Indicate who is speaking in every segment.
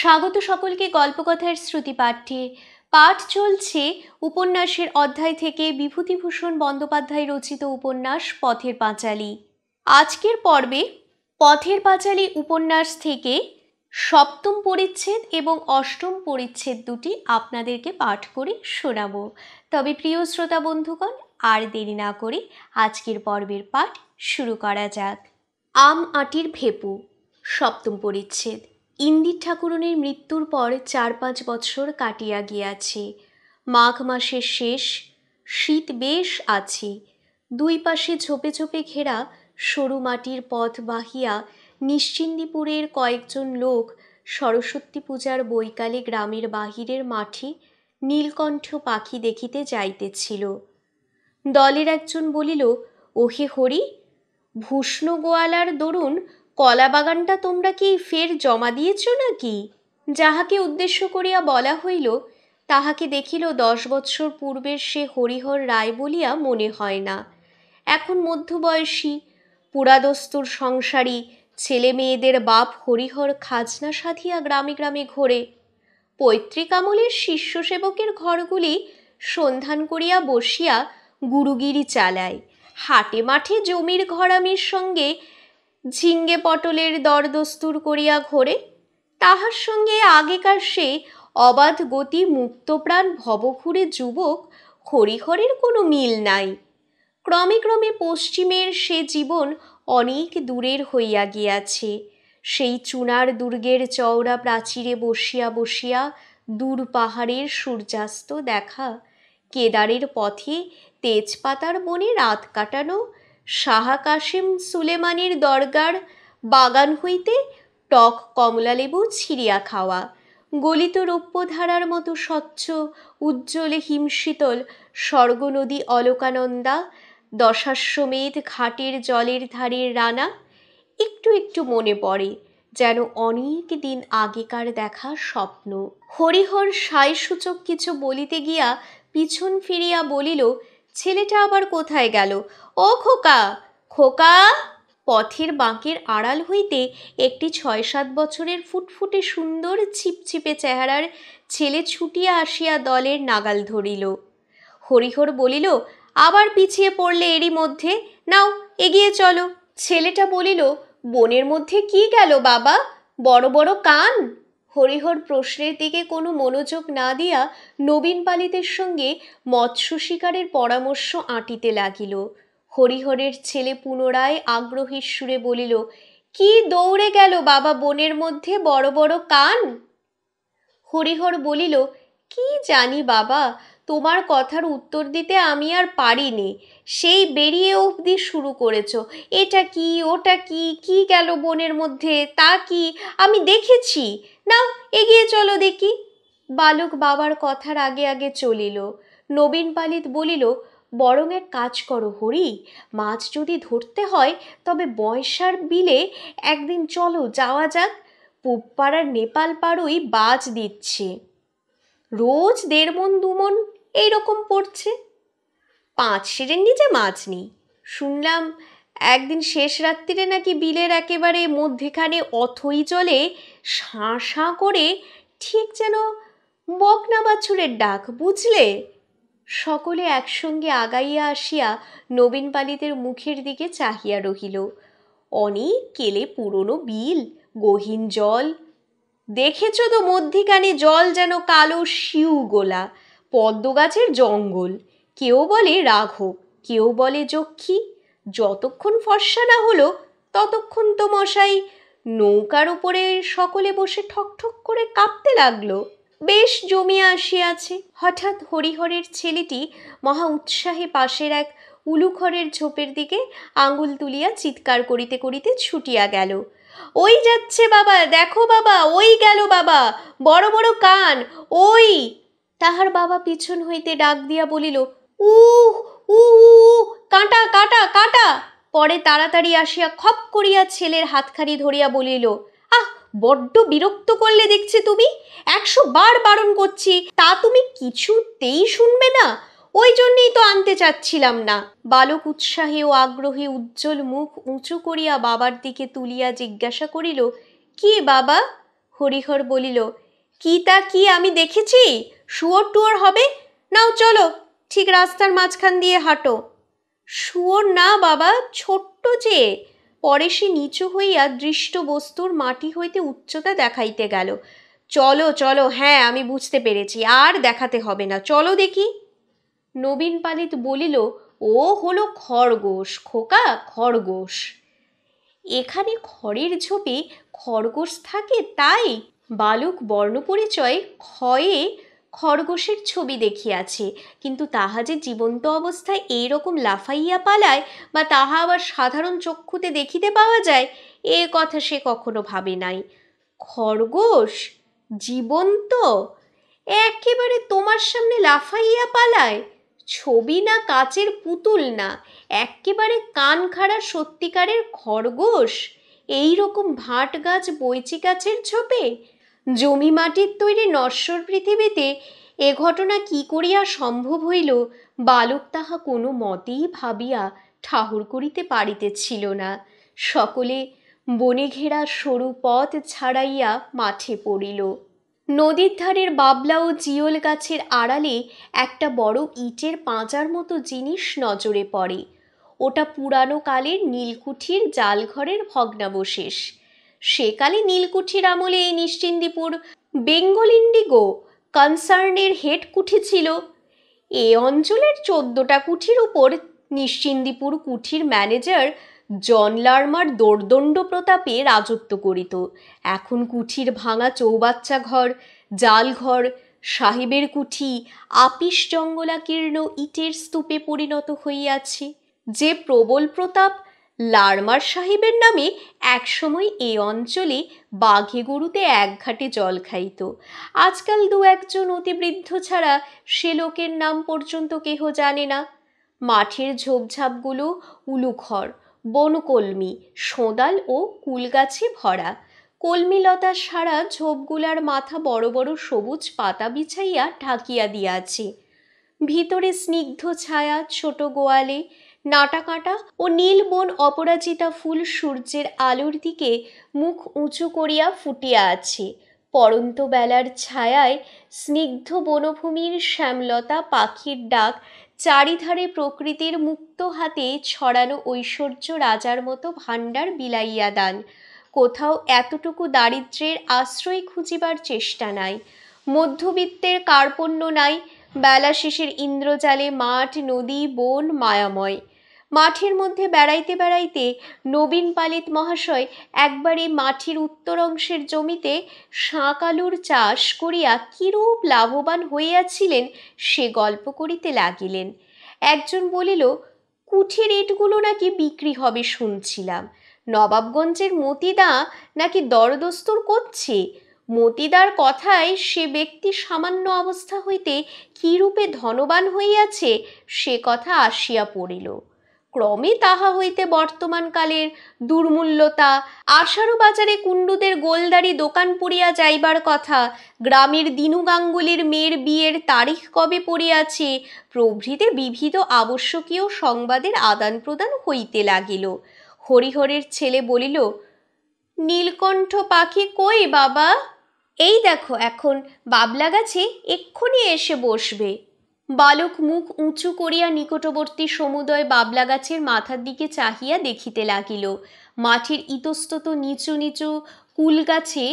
Speaker 1: স্বাগত সকলকে গল্পকথার শ্রুতি পাঠে পাঠ চলছে উপন্যাসের অধ্যায় থেকে বিভূতিভূষণ বন্দ্যোপাধ্যায় রচিত উপন্যাস পথের পাঁচালী আজকের পর্বে পথের পাঁচালী উপন্যাস থেকে সপ্তম পরিচ্ছেদ এবং অষ্টম পরিচ্ছেদ দুটি আপনাদেরকে পাঠ করে শোনাব তবে প্রিয় শ্রোতা বন্ধুগণ আর দেরি না করে আজকের পর্বের পাঠ শুরু করা যাক আম আটির ভেপু সপ্তম পরিচ্ছেদ ইন্দির ঠাকুরনের মৃত্যুর পর চার পাঁচ বছর কাটিয়া গিয়াছে মাঘ মাসের শেষ শীত বেশ আছি দুই পাশে ঝোপে ঝোপে ঘেরা সরু মাটির পথ বাহিয়া নিশ্চিন্দিপুরের কয়েকজন লোক সরস্বতী পূজার বৈকালে গ্রামের বাহিরের মাঠে নীলকণ্ঠ পাখি দেখিতে যাইতেছিল দলের একজন বলিল ওহে হরি ভূষ্ণ গোয়ালার দরুন কলা বাগানটা তোমরা কি ফের জমা দিয়েছ নাকি যাহাকে উদ্দেশ্য করিয়া বলা হইল তাহাকে দেখিল দশ বৎসর পূর্বের সে হরিহর রায় বলিয়া মনে হয় না এখন মধ্যবয়সী পুরাদস্তুর সংসারী ছেলে মেয়েদের বাপ হরিহর খাজনা সাধিয়া গ্রামে গ্রামে ঘোরে পৈতৃক আমলের শিষ্য সেবকের ঘরগুলি সন্ধান করিয়া বসিয়া গুরুগিরি চালায় হাটে মাঠে জমির ঘরামির সঙ্গে ঝিঙ্গে পটলের দরদস্তুর করিয়া ঘোরে তাহার সঙ্গে আগেকার সে অবাধ গতি মুক্তপ্রাণ ভবঘুরে যুবক হরিহরের কোনো মিল নাই ক্রমে ক্রমে পশ্চিমের সে জীবন অনেক দূরের হইয়া গিয়াছে সেই চুনার দুর্গের চওড়া প্রাচীরে বসিয়া বসিয়া দূর পাহাড়ের সূর্যাস্ত দেখা কেদারের পথে তেজপাতার বনে রাত কাটানো সাহা কাশেম সুলেমানির দরগার বাগান হইতে টক কমলালেবু ছিঁড়িয়া খাওয়া গলিত রৌপ্যধারার মতো স্বচ্ছ উজ্জ্বলে হিমশীতল স্বর্গনদী অলকানন্দা দশাশ্বমেধ ঘাটের জলের ধারের রানা একটু একটু মনে পড়ে যেন অনেক দিন আগেকার দেখা স্বপ্ন হরিহর সাই সূচক কিছু বলিতে গিয়া পিছন ফিরিয়া বলিল ছেলেটা আবার কোথায় গেল ও খোকা খোকা পথের বাঁকের আড়াল হইতে একটি ছয় সাত বছরের ফুটফুটে সুন্দর ছিপছিপে চেহারার ছেলে ছুটিয়া আসিয়া দলের নাগাল ধরিল হরিহর বলিল আবার পিছিয়ে পড়লে এরই মধ্যে নাও এগিয়ে চলো ছেলেটা বলিল বনের মধ্যে কি গেল বাবা বড় বড় কান হরিহর প্রশ্নের দিকে কোনো মনোযোগ না দিয়া নবীন পালিতের সঙ্গে মৎস্য শিকারের পরামর্শ আঁটিতে লাগিল হরিহরের ছেলে পুনরায় আগ্রহীর সুরে বলিল কি দৌড়ে গেল বাবা বনের মধ্যে বড় বড় কান হরিহর বলিল কি জানি বাবা তোমার কথার উত্তর দিতে আমি আর পারিনি সেই বেরিয়ে অবধি শুরু করেছ এটা কি ওটা কি কি গেল বনের মধ্যে তা কি আমি দেখেছি না এগিয়ে চলো দেখি বালক বাবার কথার আগে আগে চলিল নবীন পালিত বলিল বরং এক কাজ করো হরি মাছ যদি ধরতে হয় তবে বয়সার বিলে একদিন চলো যাওয়া যাক পুবপাড়ার নেপাল পাড়ই বাজ দিচ্ছে রোজ দেড় মন দুমন এইরকম পড়ছে পাঁচ সেরের নিচে মাছ নেই শুনলাম একদিন শেষ রাত্রিরে নাকি বিলের একেবারে মধ্যেখানে অথই জলে সাঁ শাঁ করে ঠিক যেন বকনা বাছুরের ডাক বুঝলে সকলে একসঙ্গে আগাইয়া আসিয়া নবীনপালিতের মুখের দিকে চাহিয়া রহিল অনেক কেলে পুরনো বিল গহীন জল দেখেছ তো মধ্যিখানে জল যেন কালো শিউ গোলা পদ্ম গাছের জঙ্গল কেউ বলে রাঘব কেউ বলে যক্ষী যতক্ষণ ফর্সা না হলো ততক্ষণ তো মশাই নৌকার উপরে সকলে বসে ঠকঠক করে কাঁপতে লাগলো বেশ জমিয়া আসিয়াছে হঠাৎ হরিহরের ছেলেটি মহা উৎসাহে পাশের এক উলুখরের ঝোপের দিকে আঙুল তুলিয়া চিৎকার করিতে করিতে ছুটিয়া গেল ওই যাচ্ছে বাবা দেখো বাবা ওই গেল বাবা বড় বড় কান ওই তাহার বাবা পিছন হইতে ডাক দিয়া বলিল উ উ কাঁটা কাঁটা কাঁটা পরে তাড়াতাড়ি আসিয়া খপ করিয়া ছেলের হাতখানি ধরিয়া বলিল বড্ড বিরক্ত করলে দেখছি তুমি একশো বার বারণ করছি তা তুমি কিছুতেই শুনবে না ওই জন্যেই তো আনতে চাচ্ছিলাম না বালক উৎসাহে ও আগ্রহে উজ্জ্বল মুখ উঁচু করিয়া বাবার দিকে তুলিয়া জিজ্ঞাসা করিল কি বাবা হরিহর বলিল কি তা কি আমি দেখেছি শুয়োর টুয়োর হবে নাও চলো ঠিক রাস্তার মাঝখান দিয়ে হাঁটো শুয়োর না বাবা ছোট্ট যে পরে সে নিচু হইয়া দৃষ্ট বস্তুর মাটি হইতে উচ্চতা দেখাইতে গেল চলো চলো হ্যাঁ আমি বুঝতে পেরেছি আর দেখাতে হবে না চলো দেখি নবীন পালিত বলিল ও হলো খরগোশ খোকা খরগোশ এখানে খড়ের ঝোপে খরগোশ থাকে তাই বালক বর্ণপরিচয় ক্ষয়ে খরগোশের ছবি দেখিয়াছে কিন্তু তাহা যে জীবন্ত অবস্থায় এই রকম লাফাইয়া পালায় বা তাহা আবার সাধারণ চক্ষুতে দেখিতে পাওয়া যায় এ কথা সে কখনো ভাবে নাই খরগোশ জীবন্ত একেবারে তোমার সামনে লাফাইয়া পালায় ছবি না কাচের পুতুল না একেবারে কান খাড়া সত্যিকারের খরগোশ এই রকম ভাট গাছ বৈচি গাছের ঝোপে জমি মাটির তৈরি নশ্বর পৃথিবীতে এ ঘটনা কি করিয়া সম্ভব হইল বালক তাহা কোনো মতেই ভাবিয়া ঠাহর করিতে পারিতেছিল না সকলে বনে ঘেরা সরু পথ ছাড়াইয়া মাঠে পড়িল নদীর ধারের বাবলা ও জিওল গাছের আড়ালে একটা বড় ইটের পাঁচার মতো জিনিস নজরে পড়ে ওটা পুরানো কালের নীলকুঠির জালঘরের ভগ্নাবশেষ সেকালে নীলকুঠির আমলে এই নিশ্চিন্দিপুর বেঙ্গল ইন্ডিগো কনসার্নের হেড কুঠি ছিল এ অঞ্চলের চোদ্দটা কুঠির উপর নিশ্চিন্দিপুর কুঠির ম্যানেজার জন লার্মার দোর্দণ্ড প্রতাপে রাজত্ব করিত এখন কুঠির ভাঙা চৌবাচ্চা ঘর জালঘর সাহেবের কুঠি আপিস জঙ্গলাকীর্ণ ইটের স্তূপে পরিণত হইয়াছে যে প্রবল প্রতাপ লারমার সাহেবের নামে একসময় এ অঞ্চলে বাঘে গরুতে এক ঘাটে জল খাইত আজকাল দু একজন অতিবৃদ্ধ ছাড়া সে লোকের নাম পর্যন্ত কেহ জানে না মাঠের ঝোপঝাপগুলো উলুখর বনকলমি সোঁদাল ও কুলগাছে ভরা কলমিলতা সারা ঝোপগুলার মাথা বড় বড় সবুজ পাতা বিছাইয়া ঢাকিয়া দিয়াছে ভিতরে স্নিগ্ধ ছায়া ছোট গোয়ালে নাটাকাটা ও নীলবন অপরাজিতা ফুল সূর্যের আলোর দিকে মুখ উঁচু করিয়া ফুটিয়া আছে পরন্ত বেলার ছায়ায় স্নিগ্ধ বনভূমির শ্যামলতা পাখির ডাক চারিধারে প্রকৃতির মুক্ত হাতে ছড়ানো ঐশ্বর্য রাজার মতো ভাণ্ডার বিলাইয়া দান কোথাও এতটুকু দারিদ্রের আশ্রয় খুঁজিবার চেষ্টা নাই মধ্যবিত্তের কার্পণ্য নাই বেলা শেষের ইন্দ্রজালে মাঠ নদী বন মায়াময় মাঠের মধ্যে বেড়াইতে বেড়াইতে নবীন পালিত মহাশয় একবারে মাঠের উত্তর অংশের জমিতে শাঁকালুর চাষ করিয়া কিরূপ লাভবান হইয়াছিলেন সে গল্প করিতে লাগিলেন একজন বলিল কুঠি রেটগুলো নাকি বিক্রি হবে শুনছিলাম নবাবগঞ্জের মতিদা নাকি দরদস্তুর করছে মতিদার কথায় সে ব্যক্তি সামান্য অবস্থা হইতে কিরূপে ধনবান হইয়াছে সে কথা আসিয়া পড়িল ক্রমে তাহা হইতে বর্তমানকালের দুর্মূল্যতা আষাঢ় বাজারে কুণ্ডুদের গোলদারি দোকান পড়িয়া যাইবার কথা গ্রামের দিনু গাঙ্গুলির মেয়ের বিয়ের তারিখ কবে পড়িয়াছে প্রভৃতি বিবিধ আবশ্যকীয় সংবাদের আদান প্রদান হইতে লাগিল হরিহরের ছেলে বলিল নীলকণ্ঠ পাখি কই বাবা এই দেখো এখন বাবলা গাছে এক্ষুনি এসে বসবে বালক মুখ উঁচু করিয়া নিকটবর্তী সমুদয় বাবলা গাছের মাথার দিকে চাহিয়া দেখিতে লাগিল মাঠের ইতস্তত নিচু নিচু কুল গাছে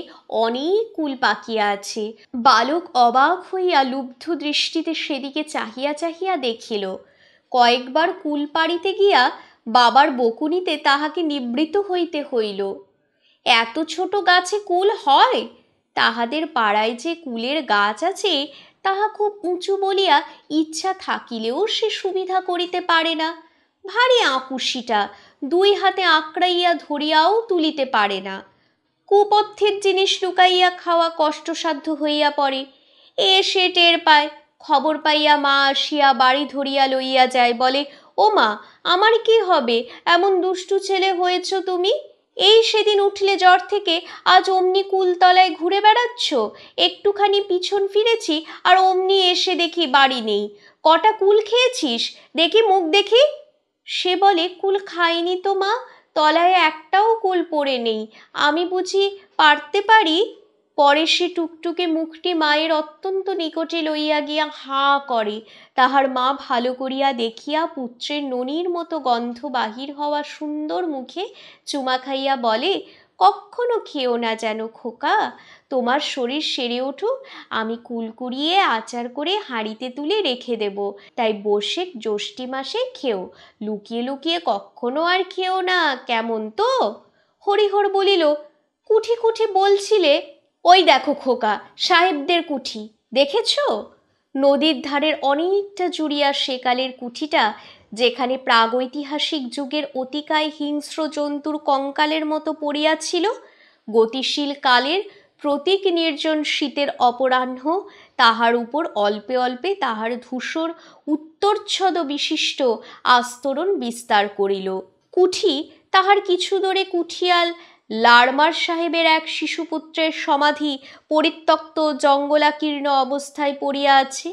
Speaker 1: অনেক কুল পাকিয়া আছে বালক অবাক হইয়া লুব্ধ দৃষ্টিতে সেদিকে চাহিয়া চাহিয়া দেখিল কয়েকবার কুল পাড়িতে গিয়া বাবার বকুনিতে তাহাকে নিবৃত হইতে হইল এত ছোট গাছে কুল হয় তাহাদের পাড়ায় যে কুলের গাছ আছে তাহা খুব উঁচু বলিয়া ইচ্ছা থাকিলেও সে সুবিধা করিতে পারে না ভারী আঁকুশিটা দুই হাতে আঁকড়াইয়া ধরিয়াও তুলিতে পারে না কুপথ্যের জিনিস লুকাইয়া খাওয়া কষ্টসাধ্য হইয়া পড়ে এ সে টের পায় খবর পাইয়া মা আসিয়া বাড়ি ধরিয়া লইয়া যায় বলে ও মা আমার কি হবে এমন দুষ্টু ছেলে হয়েছ তুমি এই সেদিন উঠলে জ্বর থেকে আজ অমনি কুলতলায় ঘুরে বেড়াচ্ছ একটুখানি পিছন ফিরেছি আর অমনি এসে দেখি বাড়ি নেই কটা কুল খেয়েছিস দেখি মুখ দেখি সে বলে কুল খাইনি তো মা তলায় একটাও কুল পড়ে নেই আমি বুঝি পারতে পারি পরে সে টুকটুকে মুখটি মায়ের অত্যন্ত নিকটে লইয়া গিয়া হা করে তাহার মা ভালো করিয়া দেখিয়া পুত্রের ননির মতো গন্ধ বাহির হওয়া সুন্দর মুখে চুমা খাইয়া বলে কখনো খেও না যেন খোকা তোমার শরীর সেরে উঠুক আমি কুলকুড়িয়ে আচার করে হাঁড়িতে তুলে রেখে দেব তাই বসে জ্যৈষ্ঠী মাসে খেও লুকিয়ে লুকিয়ে কখনো আর খেও না কেমন তো হরিহর বলিল কুঠি কুঠি বলছিলে ওই দেখো খোকা সাহেবদের কুঠি দেখেছ নদীর ধারের অনেকটা জুড়িয়া সেকালের কুঠিটা যেখানে প্রাগৈতিহাসিক যুগের অতিকায় হিংস্র জন্তুর কঙ্কালের মতো পড়িয়াছিল গতিশীল কালের প্রতীক নির্জন শীতের অপরাহ্ন তাহার উপর অল্পে অল্পে তাহার ধূসর উত্তরচ্ছদ বিশিষ্ট আস্তরণ বিস্তার করিল কুঠি তাহার কিছু দূরে কুঠিয়াল লারমার সাহেবের এক শিশুপুত্রের সমাধি পরিত্যক্ত জঙ্গলাকীর্ণ অবস্থায় পড়িয়া আছে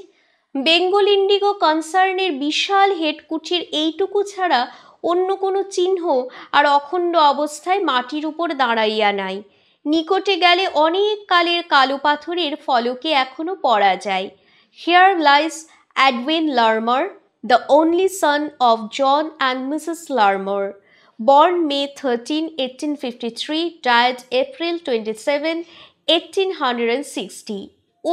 Speaker 1: বেঙ্গল ইন্ডিগো কনসার্নের বিশাল হেডকুটির এইটুকু ছাড়া অন্য কোনো চিহ্ন আর অখণ্ড অবস্থায় মাটির উপর দাঁড়াইয়া নাই নিকটে গেলে অনেক কালের কালো পাথরের ফলকে এখনও পড়া যায় here lies Edwin Larmour the only son of John and Mrs Larmour born May 13, 1853, died April 27, 1860.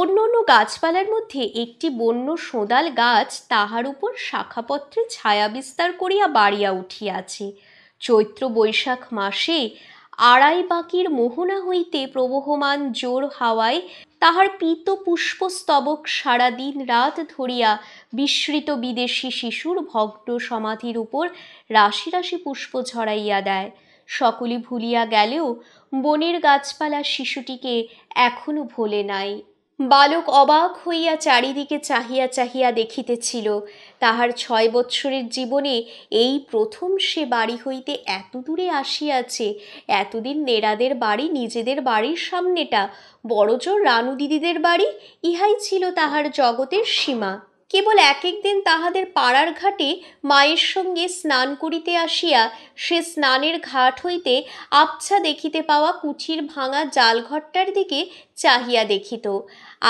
Speaker 1: অন্য গাছপালার মধ্যে একটি বন্য সোঁদাল গাছ তাহার উপর শাখাপত্রে ছায়া বিস্তার করিয়া বাড়িয়া উঠিয়াছে চৈত্র বৈশাখ মাসে আড়াই বাকির মোহনা হইতে প্রবহমান জোর হাওয়ায় তাহার পিত পুষ্পস্তবক সারাদিন রাত ধরিয়া বিস্মৃত বিদেশি শিশুর ভগ্ন সমাধির উপর রাশি রাশি পুষ্প ছড়াইয়া দেয় সকলে ভুলিয়া গেলেও বনের গাছপালা শিশুটিকে এখনও ভোলে নাই বালক অবাক হইয়া চারিদিকে চাহিয়া চাহিয়া দেখিতেছিল তাহার ছয় বৎসরের জীবনে এই প্রথম সে বাড়ি হইতে এত দূরে আসিয়াছে এতদিন নেড়াদের বাড়ি নিজেদের বাড়ির সামনেটা বড়জোর রানু দিদিদের বাড়ি ইহাই ছিল তাহার জগতের সীমা কেবল এক একদিন তাহাদের পাড়ার ঘাটে মায়ের সঙ্গে স্নান করিতে আসিয়া সে স্নানের ঘাট হইতে আবছা দেখিতে পাওয়া কুঠির ভাঙা জালঘরটার দিকে চাহিয়া দেখিত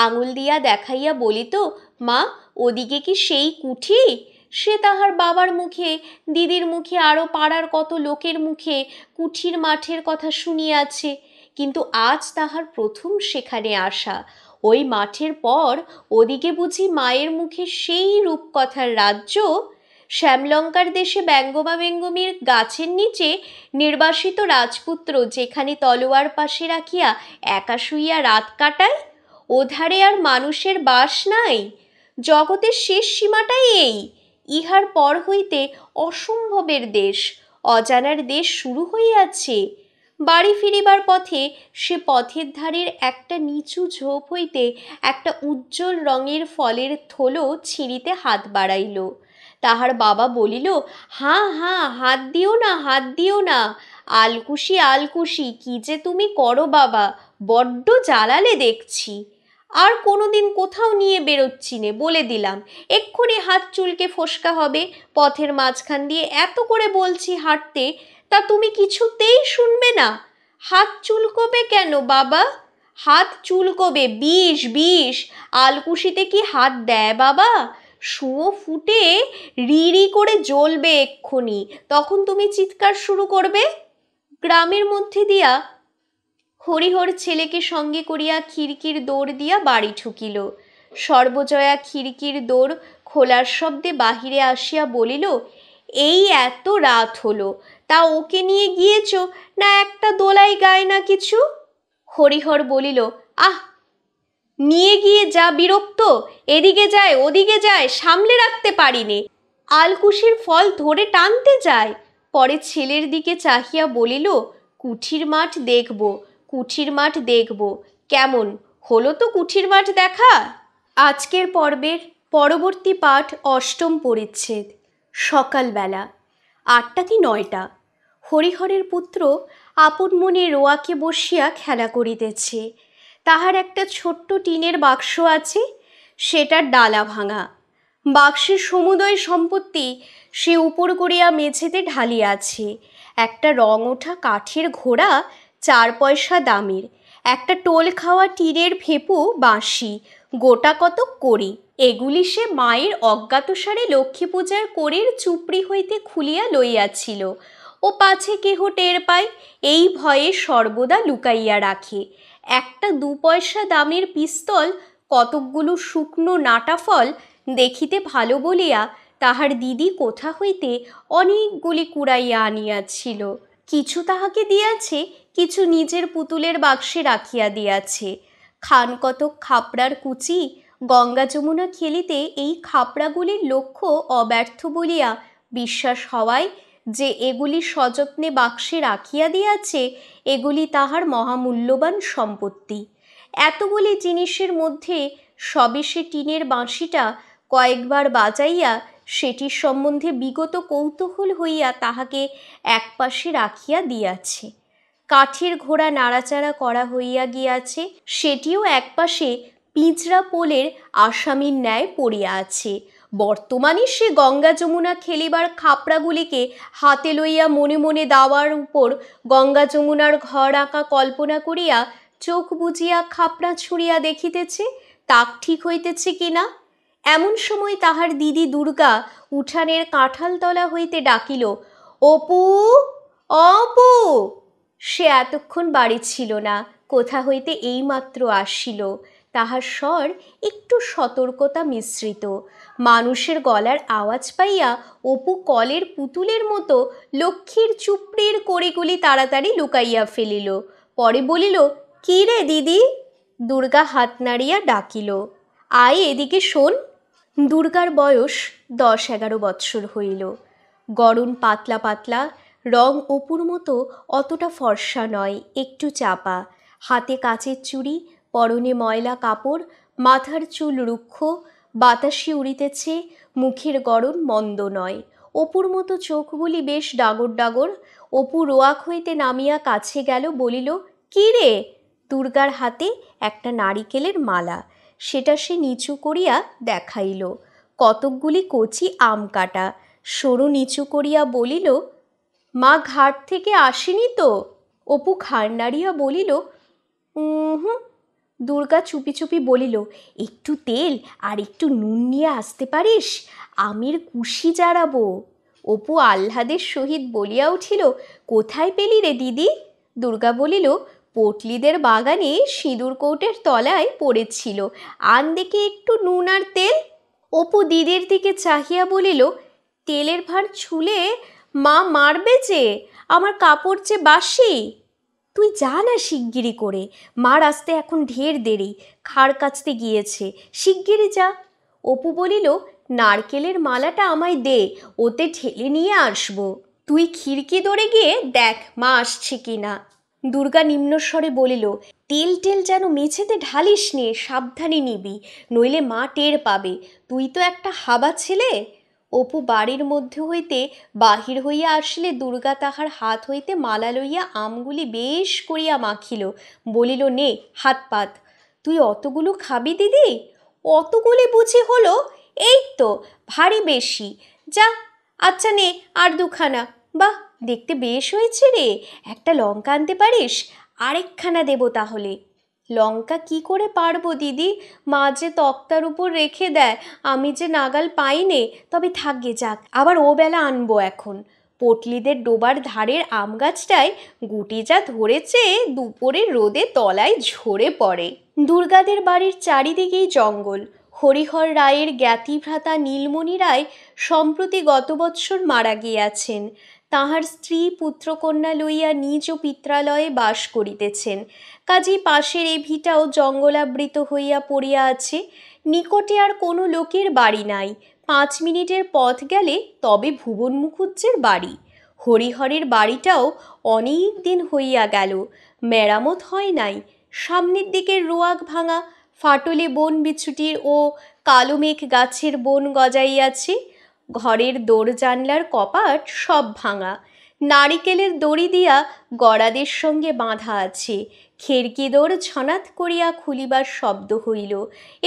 Speaker 1: আঙুল দিয়া দেখাইয়া বলিত মা ওদিকে কি সেই কুঠি সে তাহার বাবার মুখে দিদির মুখে আরও পাড়ার কত লোকের মুখে কুঠির মাঠের কথা শুনিয়াছে কিন্তু আজ তাহার প্রথম সেখানে আসা ওই মাঠের পর ওদিকে বুঝি মায়ের মুখে সেই রূপকথার রাজ্য শ্যামলঙ্কার দেশে বেঙ্গমির গাছের নিচে নির্বাসিত রাজপুত্র যেখানে তলোয়ার পাশে রাখিয়া একা শুইয়া রাত কাটায় ওধারে আর মানুষের বাস নাই জগতের শেষ সীমাটাই এই ইহার পর হইতে অসম্ভবের দেশ অজানার দেশ শুরু হইয়াছে বাড়ি ফিরিবার পথে সে পথের ধারের একটা নিচু ঝোপ হইতে একটা উজ্জ্বল রঙের ফলের থলো ছিঁড়িতে হাত বাড়াইল তাহার বাবা বলিল হাঁ হাঁ হাত দিও না হাত দিও না আলকুশি আলকুশি কি যে তুমি করো বাবা বড্ড জ্বালালে দেখছি আর কোনোদিন কোথাও নিয়ে বেরোচ্ছি নে বলে দিলাম এক্ষুনি হাত চুলকে ফসকা হবে পথের মাঝখান দিয়ে এত করে বলছি হাঁটতে তা তুমি কিছুতেই শুনবে না হাত চুলকোবে কেন বাবা হাত চুলকোবে বিষ বিষ আলকুশিতে কি হাত দেয় বাবা শুঁয়ো ফুটে রিড়ি করে জ্বলবে এক্ষুনি তখন তুমি চিৎকার শুরু করবে গ্রামের মধ্যে দিয়া হরিহর ছেলেকে সঙ্গে করিয়া খিড়কির দৌড় দিয়া বাড়ি ঠুকিল সর্বজয়া খিড়কির দৌড় খোলার শব্দে বাহিরে আসিয়া বলিল এই এত রাত হলো তা ওকে নিয়ে গিয়েছ না একটা দোলাই গায় না কিছু হরিহর বলিল আহ নিয়ে গিয়ে যা বিরক্ত এদিকে যায় ওদিকে যায় সামলে রাখতে পারিনে আলকুশির ফল ধরে টানতে যায় পরে ছেলের দিকে চাহিয়া বলিল কুঠির মাঠ দেখব কুঠির মাঠ দেখব কেমন হলো তো কুঠির মাঠ দেখা আজকের পর্বের পরবর্তী পাঠ অষ্টম পরিচ্ছেদ সকালবেলা আটটা কি নয়টা হরিহরের পুত্র আপন মনে রোয়াকে বসিয়া খেলা করিতেছে তাহার একটা ছোট্ট টিনের বাক্স আছে সেটার ডালা ভাঙা বাক্সের সমুদয় সম্পত্তি সে উপর করিয়া মেঝেতে ঢালিয়াছে একটা রং ওঠা কাঠের ঘোড়া চার পয়সা দামের একটা টোল খাওয়া টিনের ফেপু বাঁশি গোটা কতক করি এগুলি সে মায়ের অজ্ঞাতসারে লক্ষ্মী পূজার করের চুপড়ি হইতে খুলিয়া লইয়াছিল ও পাছে কেহ টের পায় এই ভয়ে সর্বদা লুকাইয়া রাখে একটা দু পয়সা দামের পিস্তল কতকগুলো শুকনো নাটাফল দেখিতে ভালো বলিয়া তাহার দিদি কোথা হইতে অনেকগুলি কুড়াইয়া আনিয়াছিল কিছু তাহাকে দিয়াছে কিছু নিজের পুতুলের বাক্সে রাখিয়া দিয়াছে খান কতক খাপড়ার কুচি গঙ্গা যমুনা খেলিতে এই খাপড়াগুলির লক্ষ্য অব্যর্থ বলিয়া বিশ্বাস হওয়ায় যে এগুলি সযত্নে বাক্সে রাখিয়া দিয়াছে এগুলি তাহার মহামূল্যবান সম্পত্তি এতগুলি জিনিসের মধ্যে সবেশে টিনের বাঁশিটা কয়েকবার বাজাইয়া সেটির সম্বন্ধে বিগত কৌতূহল হইয়া তাহাকে একপাশে রাখিয়া দিয়াছে কাঠের ঘোড়া নাড়াচাড়া করা হইয়া গিয়াছে সেটিও একপাশে পিঁচড়া পোলের আসামির ন্যায় পড়িয়া আছে বর্তমানে সে গঙ্গা যমুনা খেলিবার খাপড়াগুলিকে হাতে লইয়া মনে মনে দাওয়ার উপর গঙ্গা যমুনার ঘর আঁকা কল্পনা করিয়া চোখ বুজিয়া খাপড়া ছুঁড়িয়া দেখিতেছে তাক ঠিক হইতেছে কি না এমন সময় তাহার দিদি দুর্গা উঠানের কাঁঠালতলা হইতে ডাকিল অপু অপু সে এতক্ষণ বাড়ি ছিল না কোথা হইতে এইমাত্র আসিল তাহার স্বর একটু সতর্কতা মিশ্রিত মানুষের গলার আওয়াজ পাইয়া অপু কলের পুতুলের মতো লক্ষ্মীর চুপড়ির কড়িগুলি তাড়াতাড়ি লুকাইয়া ফেলিল পরে বলিল কী রে দিদি দুর্গা হাত নাড়িয়া ডাকিল আয় এদিকে শোন দুর্গার বয়স দশ এগারো বৎসর হইল গরম পাতলা পাতলা রং অপুর মতো অতটা ফর্সা নয় একটু চাপা হাতে কাচের চুড়ি পরনে ময়লা কাপড় মাথার চুল রুক্ষ বাতাসে উড়িতেছে মুখের গরম মন্দ নয় অপুর মতো চোখগুলি বেশ ডাগর ডাগর অপু রোয়াক হইতে নামিয়া কাছে গেল বলিল কি রে দুর্গার হাতে একটা নারিকেলের মালা সেটা সে নিচু করিয়া দেখাইল কতকগুলি কচি আম কাটা সরু নিচু করিয়া বলিল মা ঘাট থেকে আসেনি তো অপু খাড় নাড়িয়া বলিল হুম দুর্গা চুপি চুপি বলিল একটু তেল আর একটু নুন নিয়ে আসতে পারিস আমির কুশি জারাবো অপু আহ্লাদের সহিত বলিয়া উঠিল কোথায় পেলি রে দিদি দুর্গা বলিল পটলিদের বাগানে সিঁদুর কৌটের তলায় পড়েছিল আন দেখে একটু নুন আর তেল অপু দিদির দিকে চাহিয়া বলিল তেলের ভার ছুলে মা মারবে যে আমার কাপড় যে বাসি তুই যা না শিগগিরি করে মার আসতে এখন ঢের দেরি খাড় কাচতে গিয়েছে শিগগিরি যা অপু বলিল নারকেলের মালাটা আমায় দে ওতে ঠেলে নিয়ে আসব তুই খিড়কি দৌড়ে গিয়ে দেখ মা আসছে কি না দুর্গা নিম্নস্বরে বলিল তেল টেল যেন মেঝেতে ঢালিস নে সাবধানে নিবি নইলে মা টের পাবে তুই তো একটা হাবা ছেলে অপু বাড়ির মধ্যে হইতে বাহির হইয়া আসিলে দুর্গা তাহার হাত হইতে মালা লইয়া আমগুলি বেশ করিয়া মাখিল বলিল নে হাত পাত তুই অতগুলো খাবি দিদি অতগুলি বুঝি হলো এই তো ভারী বেশি যা আচ্ছা নে আর দুখানা বাহ দেখতে বেশ হয়েছে রে একটা লঙ্কা আনতে পারিস আরেকখানা দেবো তাহলে লঙ্কা কি করে পারবো দিদি মা যে তক্তার উপর রেখে দেয় আমি যে নাগাল পাইনে তবে থাকে যাক আবার ও বেলা আনবো এখন পটলিদের ডোবার ধারের আম গাছটায় গুটি যা ধরেছে দুপুরে রোদে তলায় ঝরে পড়ে দুর্গাদের বাড়ির চারিদিকেই জঙ্গল হরিহর রায়ের জ্ঞাতিভ্রাতা নীলমণি রায় সম্প্রতি গত বৎসর মারা গিয়েছেন তাঁহার স্ত্রী পুত্রকন্যা লইয়া নিজ পিত্রালয়ে বাস করিতেছেন কাজী পাশের এ ভিটাও জঙ্গলাবৃত হইয়া পড়িয়া আছে নিকটে আর কোনো লোকের বাড়ি নাই পাঁচ মিনিটের পথ গেলে তবে ভুবন মুখুজ্জের বাড়ি হরিহরের বাড়িটাও অনেক দিন হইয়া গেল মেরামত হয় নাই সামনের দিকের রোয়াক ভাঙা ফাটলে বন বিছুটির ও কালো মেঘ গাছের বন গজাইয়াছে ঘরের দোর জানলার কপাট সব ভাঙা নারিকেলের দড়ি দিয়া গড়াদের সঙ্গে বাঁধা আছে খেরকি দৌড় ছনাত করিয়া খুলিবার শব্দ হইল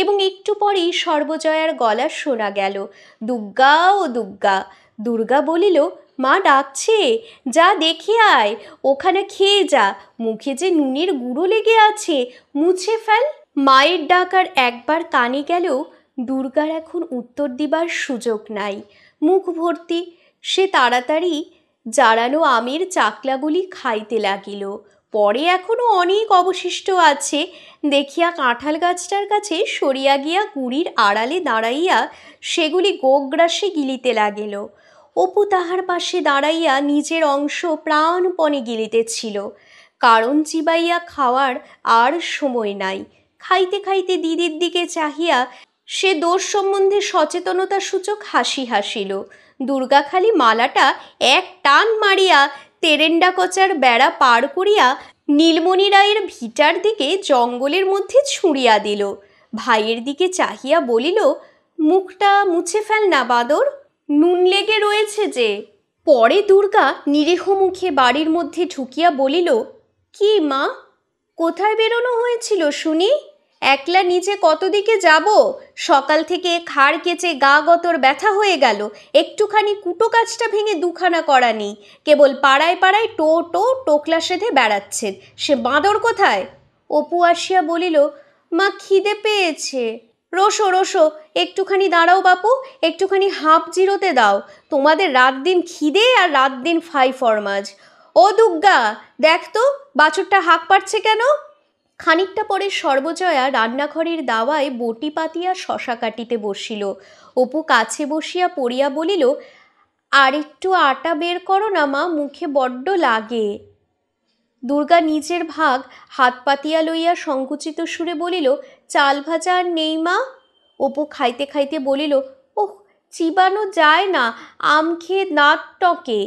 Speaker 1: এবং একটু পরেই সর্বজয়ার গলা শোনা গেল দুর্গা ও দুর্গা দুর্গা বলিল মা ডাকছে যা দেখে আয় ওখানে খেয়ে যা মুখে যে নুনের গুঁড়ো লেগে আছে মুছে ফেল মায়ের ডাকার একবার কানে গেলেও দুর্গার এখন উত্তর দিবার সুযোগ নাই মুখ ভর্তি সে তাড়াতাড়ি জারানো আমের চাকলাগুলি খাইতে লাগিল পরে এখনও অনেক অবশিষ্ট আছে দেখিয়া কাঁঠাল গাছটার কাছে সরিয়া গিয়া গুড়ির আড়ালে দাঁড়াইয়া সেগুলি গোগ্রাসে গিলিতে লাগিল অপু তাহার পাশে দাঁড়াইয়া নিজের অংশ প্রাণপণে গিলিতেছিল কারণ চিবাইয়া খাওয়ার আর সময় নাই খাইতে খাইতে দিদির দিকে চাহিয়া সে দোষ সম্বন্ধে সচেতনতা সূচক হাসি হাসিল দুর্গাখালি মালাটা এক টান মারিয়া তেরেন্ডা কচার বেড়া পার করিয়া নীলমণি রায়ের ভিটার দিকে জঙ্গলের মধ্যে ছুঁড়িয়া দিল ভাইয়ের দিকে চাহিয়া বলিল মুখটা মুছে ফেল না বাদর নুন লেগে রয়েছে যে পরে দুর্গা নিরীহ মুখে বাড়ির মধ্যে ঢুকিয়া বলিল কি মা কোথায় বেরোনো হয়েছিল শুনি একলা নিচে কত দিকে যাব সকাল থেকে খাড় কেচে গা গতর ব্যথা হয়ে গেল একটুখানি কুটো কাজটা ভেঙে দুখানা করা নেই কেবল পাড়ায় পাড়ায় টো টো টোকলা সেধে বেড়াচ্ছেন সে বাঁদর কোথায় অপু আসিয়া বলিল মা খিদে পেয়েছে রোসো রোসো একটুখানি দাঁড়াও বাপু একটুখানি হাঁপ জিরোতে দাও তোমাদের রাত দিন খিদে আর রাত দিন ফাই ফরমাজ ও দুগ্গা দেখ তো বাছুরটা হাঁক পাচ্ছে কেন খানিকটা পরে সর্বজয়া রান্নাঘরের দাওয়ায় বটি পাতিয়া শশা কাটিতে বসিল অপু কাছে বসিয়া পড়িয়া বলিল আর একটু আটা বের করো না মা মুখে বড্ড লাগে দুর্গা নিজের ভাগ হাত পাতিয়া লইয়া সংকুচিত সুরে বলিল চাল ভাজা আর নেই মা অপু খাইতে খাইতে বলিল ওহ চিবানো যায় না আম খেয়ে নাক টকে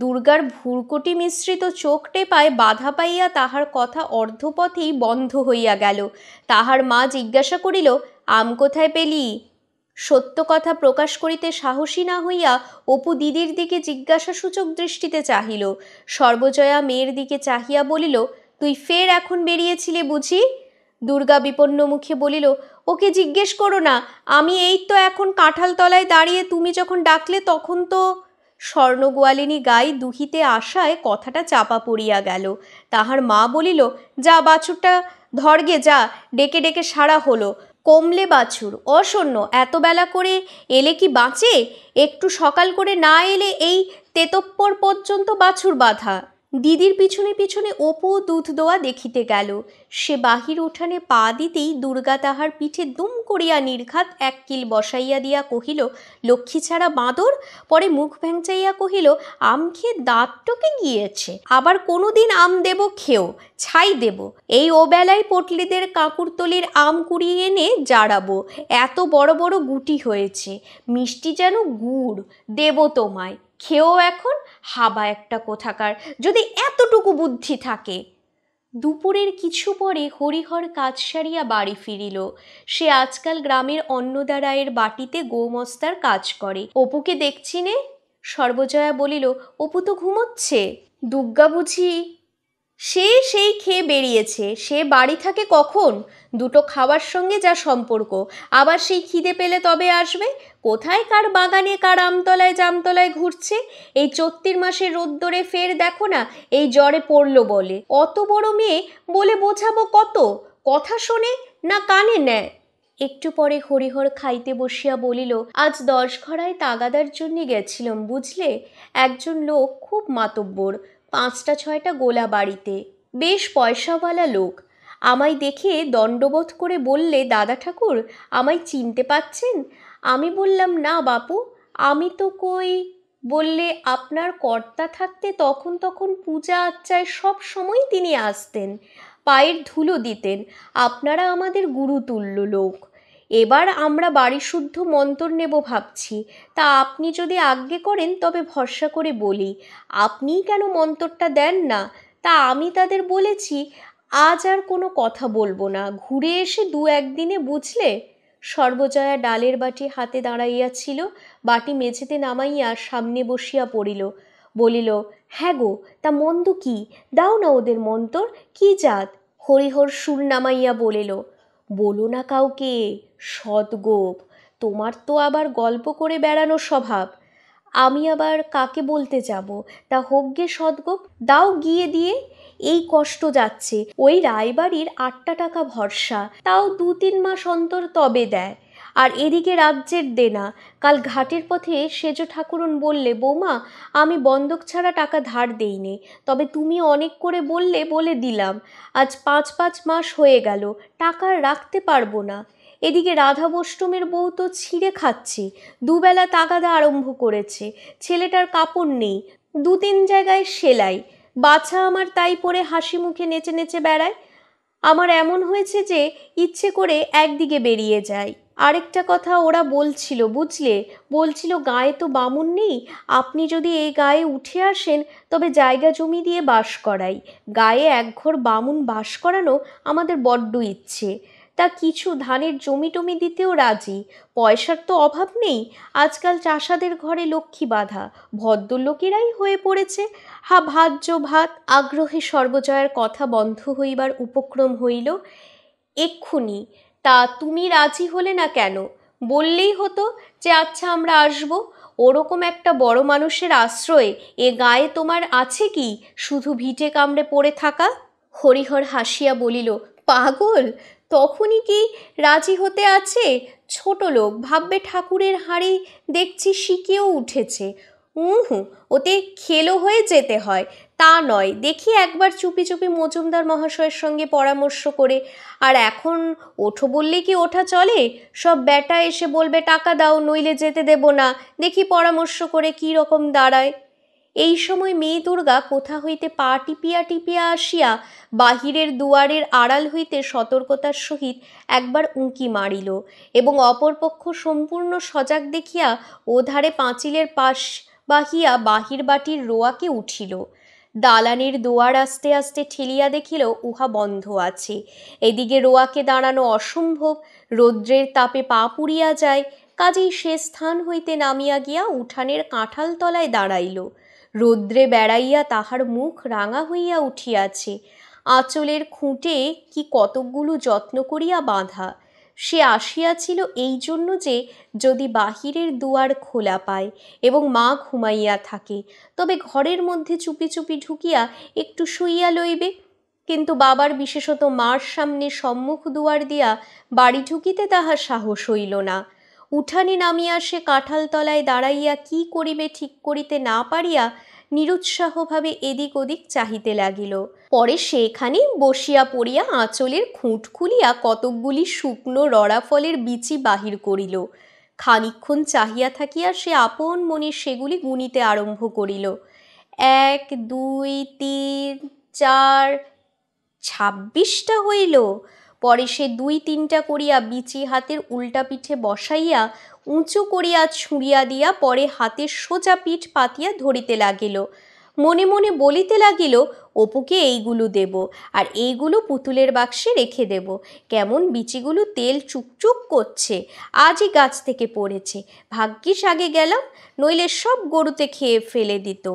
Speaker 1: দুর্গার ভুরকুটি মিশ্রিত চোখ টেপায় বাধা পাইয়া তাহার কথা অর্ধপথেই বন্ধ হইয়া গেল তাহার মা জিজ্ঞাসা করিল আম কোথায় পেলি সত্য কথা প্রকাশ করিতে সাহসী না হইয়া অপু দিদির দিকে জিজ্ঞাসাসূচক দৃষ্টিতে চাহিল সর্বজয়া মেয়ের দিকে চাহিয়া বলিল তুই ফের এখন বেরিয়েছিলে বুঝি দুর্গা বিপন্ন মুখে বলিল ওকে জিজ্ঞেস করো না আমি এই তো এখন কাঁঠালতলায় দাঁড়িয়ে তুমি যখন ডাকলে তখন তো স্বর্ণগোয়ালিনী গাই দুহিতে আসায় কথাটা চাপা পড়িয়া গেল তাহার মা বলিল যা বাছুরটা ধর্গে যা ডেকে ডেকে সারা হলো কমলে বাছুর অশন্য এত বেলা করে এলে কি বাঁচে একটু সকাল করে না এলে এই তেতপ্পর পর্যন্ত বাছুর বাধা দিদির পিছনে পিছনে অপু দুধ দোয়া দেখিতে গেল সে বাহির উঠানে পা দিতেই দুর্গা তাহার পিঠে দুম করিয়া নির্ঘাত এক কিল বসাইয়া দিয়া কহিল লক্ষ্মী ছাড়া বাঁদর পরে মুখ ভ্যাংচাইয়া কহিল আম খেয়ে দাঁত টকে গিয়েছে আবার কোনোদিন আম দেব খেও ছাই দেব এই ওবেলায় পটলিদের কাঁকুরতলির আম কুড়িয়ে এনে জাড়াবো এত বড় বড় গুটি হয়েছে মিষ্টি যেন গুড় দেব তোমায় খেয়েও এখন হাবা একটা কোথাকার যদি এতটুকু বুদ্ধি থাকে দুপুরের কিছু পরে হরিহর কাজ সারিয়া বাড়ি ফিরিল সে আজকাল গ্রামের অন্নদারায়ের বাটিতে গোমস্তার কাজ করে অপুকে দেখছি নে সর্বজয়া বলিল অপু তো ঘুমোচ্ছে দুগ্গা বুঝি সে সেই খেয়ে বেরিয়েছে সে বাড়ি থাকে কখন দুটো খাওয়ার সঙ্গে যা সম্পর্ক আবার সেই খিদে পেলে তবে আসবে কোথায় কার বাগানে কার আমতলায় জামতলায় ঘুরছে এই চত্তির মাসে রোদ্দোরে ফের দেখো না এই জ্বরে পড়ল বলে অত বড় মেয়ে বলে বোঝাবো কত কথা শোনে না কানে নেয় একটু পরে হরিহর খাইতে বসিয়া বলিল আজ দশ ঘড়ায় তাগাদার জন্যে গেছিলাম বুঝলে একজন লোক খুব মাতব্বর পাঁচটা ছয়টা গোলা বাড়িতে বেশ পয়সাওয়ালা লোক আমায় দেখে দণ্ডবোধ করে বললে দাদা ঠাকুর আমায় চিনতে পাচ্ছেন আমি বললাম না বাপু আমি তো কই বললে আপনার কর্তা থাকতে তখন তখন পূজা আচ্চায় সব সময় তিনি আসতেন পায়ের ধুলো দিতেন আপনারা আমাদের গুরুতুল্য লোক এবার আমরা বাড়ি শুদ্ধ মন্তর নেব ভাবছি তা আপনি যদি আজ্ঞে করেন তবে ভরসা করে বলি আপনিই কেন মন্তরটা দেন না তা আমি তাদের বলেছি আজ আর কোনো কথা বলবো না ঘুরে এসে দু একদিনে বুঝলে সর্বজয়া ডালের বাটি হাতে দাঁড়াইয়াছিল বাটি মেঝেতে নামাইয়া সামনে বসিয়া পড়িল বলিল হ্যাঁ গো তা মন্দ কি দাও না ওদের মন্তর কি জাত হরিহর সুর নামাইয়া বলিল বলো না কাউকে সদ্গোপ তোমার তো আবার গল্প করে বেড়ানো স্বভাব আমি আবার কাকে বলতে যাব তা হোগ্যে সদ্গো দাও গিয়ে দিয়ে এই কষ্ট যাচ্ছে ওই রায়বাড়ির আটটা টাকা ভরসা তাও দু তিন মাস অন্তর তবে দেয় আর এদিকে রাজ্যের দেনা কাল ঘাটের পথে সেজ ঠাকুরন বললে বৌমা আমি বন্ধক ছাড়া টাকা ধার দেইনি তবে তুমি অনেক করে বললে বলে দিলাম আজ পাঁচ পাঁচ মাস হয়ে গেল টাকা রাখতে পারবো না এদিকে রাধাবষ্টমের বউ তো ছিঁড়ে খাচ্ছে দুবেলা তাগাদা আরম্ভ করেছে ছেলেটার কাপড় নেই দু তিন জায়গায় সেলাই বাছা আমার তাই পরে হাসি মুখে নেচে নেচে বেড়ায় আমার এমন হয়েছে যে ইচ্ছে করে একদিকে বেরিয়ে যায় আরেকটা কথা ওরা বলছিল বুঝলে বলছিল গায়ে তো বামুন নেই আপনি যদি এই গায়ে উঠে আসেন তবে জায়গা জমি দিয়ে বাস করাই গায়ে একঘর বামুন বাস করানো আমাদের বড্ড ইচ্ছে তা কিছু ধানের জমি টমি দিতেও রাজি পয়সার তো অভাব নেই আজকাল চাষাদের ঘরে লক্ষ্মী বাঁধা ভদ্রলোকেরাই হয়ে পড়েছে হা ভাজ্য ভাত আগ্রহে সর্বজয়ার কথা বন্ধ হইবার উপক্রম হইল এক্ষুনি তা তুমি রাজি হলে না কেন বললেই হতো যে আচ্ছা আমরা আসব ওরকম একটা বড় মানুষের আশ্রয়ে এ গায়ে তোমার আছে কি শুধু ভিটে কামড়ে পড়ে থাকা হরিহর হাসিয়া বলিল পাগল তখনই কি রাজি হতে আছে ছোট লোক ভাববে ঠাকুরের হাঁড়ি দেখছি শিখেও উঠেছে হুঁ ওতে খেলো হয়ে যেতে হয় তা নয় দেখি একবার চুপি চুপি মজুমদার মহাশয়ের সঙ্গে পরামর্শ করে আর এখন ওঠো বললে কি ওঠা চলে সব ব্যাটা এসে বলবে টাকা দাও নইলে যেতে দেব না দেখি পরামর্শ করে কি রকম দাঁড়ায় এই সময় মেয়ে দুর্গা কোথা হইতে পা টিপিয়া টিপিয়া আসিয়া বাহিরের দুয়ারের আড়াল হইতে সতর্কতার সহিত একবার উঁকি মারিল এবং অপরপক্ষ সম্পূর্ণ সজাগ দেখিয়া ওধারে পাঁচিলের পাশ বাহিয়া বাহির বাটির রোয়াকে উঠিল দালানের দোয়ার আস্তে আস্তে ঠেলিয়া দেখিল উহা বন্ধ আছে এদিকে রোয়াকে দাঁড়ানো অসম্ভব রৌদ্রের তাপে পা পুড়িয়া যায় কাজেই সে স্থান হইতে নামিয়া গিয়া উঠানের কাঁঠাল তলায় দাঁড়াইল রৌদ্রে বেড়াইয়া তাহার মুখ রাঙা হইয়া উঠিয়াছে আঁচলের খুঁটে কি কতকগুলো যত্ন করিয়া বাঁধা সে আসিয়াছিল এই জন্য যে যদি বাহিরের দুয়ার খোলা পায় এবং মা ঘুমাইয়া থাকে তবে ঘরের মধ্যে চুপি চুপি ঢুকিয়া একটু শুইয়া লইবে কিন্তু বাবার বিশেষত মার সামনে সম্মুখ দুয়ার দিয়া বাড়ি ঢুকিতে তাহার সাহস হইল না উঠানি নামিয়া সে কাঁঠালতলায় দাঁড়াইয়া কি করিবে ঠিক করিতে না পারিয়া নিরুৎসাহভাবে এদিক ওদিক চাহিতে লাগিল পরে সেখানে বসিয়া পড়িয়া আঁচলের খুঁট খুলিয়া কতকগুলি শুকনো রড়া ফলের বিচি বাহির করিল খানিক্ষণ চাহিয়া থাকিয়া সে আপন মনে সেগুলি গুণিতে আরম্ভ করিল এক দুই তিন চার ছাব্বিশটা হইল পরে সে দুই তিনটা করিয়া বিচি হাতের উল্টা পিঠে বসাইয়া উঁচু করিয়া ছুঁড়িয়া দিয়া পরে হাতের সোজা পিঠ পাতিয়া ধরিতে লাগিল মনে মনে বলিতে লাগিল অপুকে এইগুলো দেব আর এইগুলো পুতুলের বাক্সে রেখে দেব কেমন বিচিগুলো তেল চুকচুক করছে আজই গাছ থেকে পড়েছে ভাগ্যিস আগে গেলাম নইলে সব গরুতে খেয়ে ফেলে দিত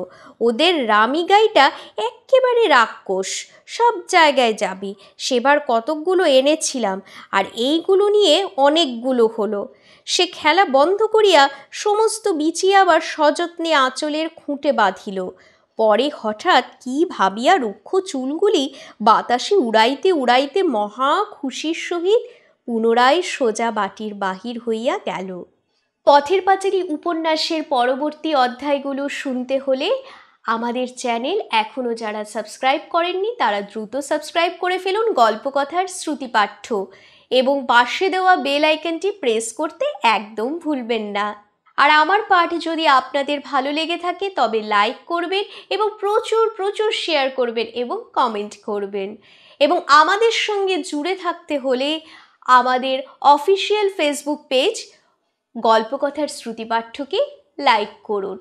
Speaker 1: ওদের রামি গাইটা একেবারে রাক্ষস সব জায়গায় যাবি সেবার কতকগুলো এনেছিলাম আর এইগুলো নিয়ে অনেকগুলো হলো সে খেলা বন্ধ করিয়া সমস্ত বিচি আবার সযত্নে আঁচলের খুঁটে বাঁধিল পরে হঠাৎ কি ভাবিয়া রুক্ষ চুলগুলি বাতাসে উড়াইতে উড়াইতে মহা খুশির সহিত পুনরায় সোজা বাটির বাহির হইয়া গেল পথের পাঁচালী উপন্যাসের পরবর্তী অধ্যায়গুলো শুনতে হলে আমাদের চ্যানেল এখনও যারা সাবস্ক্রাইব করেননি তারা দ্রুত সাবস্ক্রাইব করে ফেলুন গল্পকথার শ্রুতিপাঠ্য এবং পাশে দেওয়া বেল আইকনটি প্রেস করতে একদম ভুলবেন না আর আমার পাঠ যদি আপনাদের ভালো লেগে থাকে তবে লাইক করবেন এবং প্রচুর প্রচুর শেয়ার করবেন এবং কমেন্ট করবেন এবং আমাদের সঙ্গে জুড়ে থাকতে হলে আমাদের অফিসিয়াল ফেসবুক পেজ গল্পকথার শ্রুতিপাঠ্যকে লাইক করুন